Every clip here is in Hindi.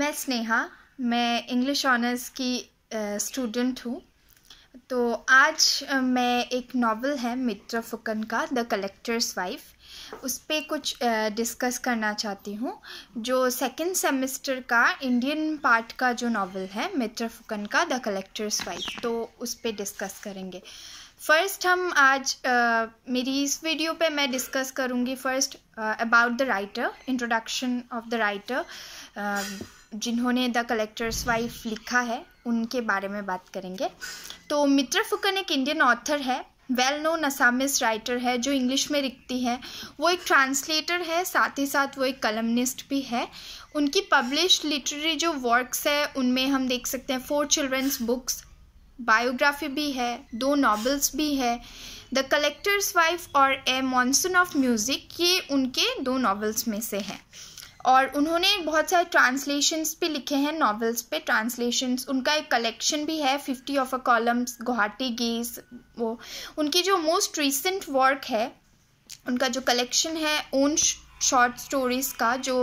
मैं स्नेहा मैं इंग्लिश ऑनर्स की स्टूडेंट हूँ तो आज मैं एक नावल है मित्र फुकन का द कलेक्टर्स वाइफ उस पर कुछ डिस्कस करना चाहती हूँ जो सेकंड सेमेस्टर का इंडियन पार्ट का जो नावल है मित्र फुकन का द कलेक्टर्स वाइफ तो उस पर डिस्कस करेंगे फर्स्ट हम आज uh, मेरी इस वीडियो पे मैं डिस्कस करूँगी first about the writer introduction of the writer जिन्होंने द कलेक्टर्स वाइफ लिखा है उनके बारे में बात करेंगे तो मित्र फुकन एक इंडियन ऑथर है वेल नोन असामिस राइटर है जो इंग्लिश में लिखती हैं वो एक ट्रांसलेटर है साथ ही साथ वो एक कलमनिस्ट भी है उनकी पब्लिश लिटरेरी जो वर्क्स है उनमें हम देख सकते हैं फोर चिल्ड्रंस बुक्स बायोग्राफी भी है दो नॉवेल्स भी है द कलेक्टर्स वाइफ और ए मॉनसून ऑफ म्यूज़िक ये उनके दो नॉवेल्स में से हैं और उन्होंने बहुत सारे ट्रांसलेशंस भी लिखे हैं नॉवेल्स पे ट्रांसलेशंस उनका एक कलेक्शन भी है fifty of a columns Guwahati guess वो उनकी जो मोस्ट रिसेंट वर्क है उनका जो कलेक्शन है ओन शॉर्ट स्टोरीज़ का जो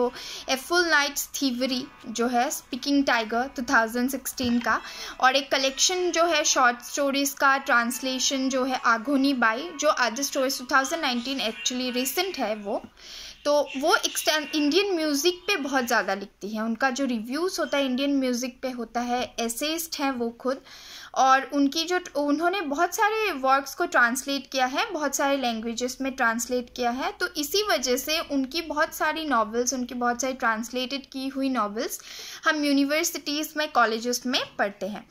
ए फुल नाइट्स थीवरी जो है स्पीकिंग टाइगर 2016 का और एक कलेक्शन जो है शॉर्ट स्टोरीज़ का ट्रांसलेशन जो है आघोनी बाई जो आदर स्टोरीज 2019 एक्चुअली रिसेंट है वो तो वो इंडियन म्यूज़िक पे बहुत ज़्यादा लिखती हैं उनका जो रिव्यूज़ होता है इंडियन म्यूज़िक पे होता है एसेस्ट हैं वो खुद और उनकी जो उन्होंने बहुत सारे वर्क्स को ट्रांसलेट किया है बहुत सारे लैंग्वेजेस में ट्रांसलेट किया है तो इसी वजह से उनकी बहुत सारी नॉवेल्स उनकी बहुत सारी ट्रांसलेटेड की हुई नॉवेल्स हम यूनिवर्सिटीज़ में कॉलेज़ में पढ़ते हैं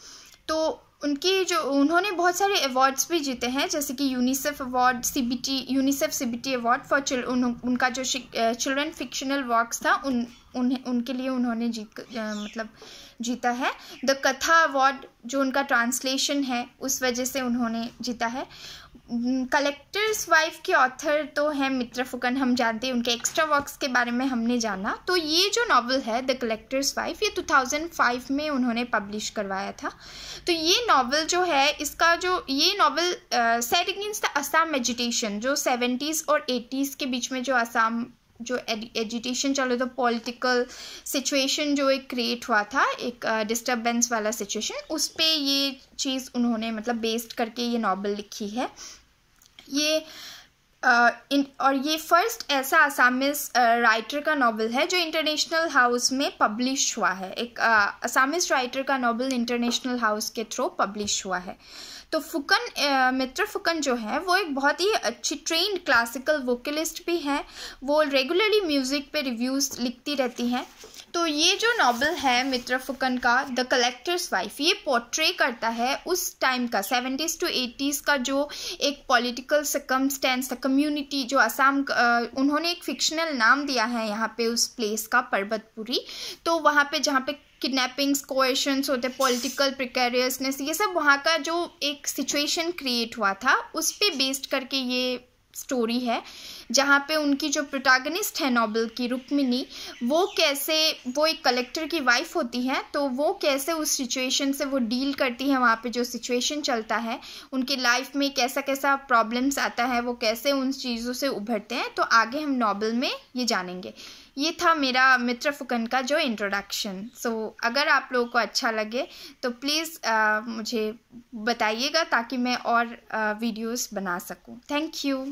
तो उनकी जो उन्होंने बहुत सारे अवार्ड्स भी जीते हैं जैसे कि UNICEF award CBT UNICEF CBT award for उन, उनका जो चिल्ड्रन फिक्शनल वर्क्स था उन उन्हें उनके लिए उन्होंने जीत मतलब जीता है द कथा अवार्ड जो उनका ट्रांसलेशन है उस वजह से उन्होंने जीता है कलेक्टर्स वाइफ के ऑथर तो हैं मित्र फुकन हम जानते हैं उनके एक्स्ट्रा वर्क्स के बारे में हमने जाना तो ये जो नॉवल है द कलेक्टर्स वाइफ ये 2005 में उन्होंने पब्लिश करवाया था तो ये नॉवल जो है इसका जो ये novel set against the Assam agitation जो सेवेंटीज़ और एटीज़ के बीच में जो असम जो एजिटेशन चल रहा था पॉलिटिकल सिचुएशन जो एक क्रिएट हुआ था एक डिस्टर्बेंस uh, वाला सिचुएशन उस पर ये चीज़ उन्होंने मतलब बेस्ड करके ये नॉवल लिखी है ये इन uh, और ये फर्स्ट ऐसा असामिस राइटर uh, का नावल है जो इंटरनेशनल हाउस में पब्लिश हुआ है एक असामिस uh, राइटर का नावल इंटरनेशनल हाउस के थ्रू पब्लिश हुआ है तो फुकन मित्र फुकन जो है वो एक बहुत ही अच्छी ट्रेंड क्लासिकल वोकलिस्ट भी हैं वो रेगुलरली म्यूज़िक पे रिव्यूज़ लिखती रहती हैं तो ये जो नावल है मित्र फुकन का द कलेक्टर्स वाइफ ये पोर्ट्रे करता है उस टाइम का सेवेंटीज़ टू एटीज़ का जो एक पॉलिटिकल सकम स्टैंड सकम कम्युनिटी जो असम उन्होंने एक फिक्शनल नाम दिया है यहाँ पे उस प्लेस का पर्वतपुरी तो वहाँ पे जहाँ पे किडनैपिंग्स कोएशंस होते पॉलिटिकल प्रिकेरियसनेस ये सब वहाँ का जो एक सिचुएशन क्रिएट हुआ था उस पर बेस्ड करके ये स्टोरी है जहाँ पे उनकी जो प्रोटागनिस्ट है नॉबल की रुक्मिनी वो कैसे वो एक कलेक्टर की वाइफ होती है तो वो कैसे उस सिचुएशन से वो डील करती है वहाँ पे जो सिचुएशन चलता है उनकी लाइफ में कैसा कैसा प्रॉब्लम्स आता है वो कैसे उन चीज़ों से उभरते हैं तो आगे हम नॉबल में ये जानेंगे ये था मेरा मित्र फुकन का जो इंट्रोडक्शन सो so, अगर आप लोगों को अच्छा लगे तो प्लीज़ मुझे बताइएगा ताकि मैं और वीडियोस बना सकूं थैंक यू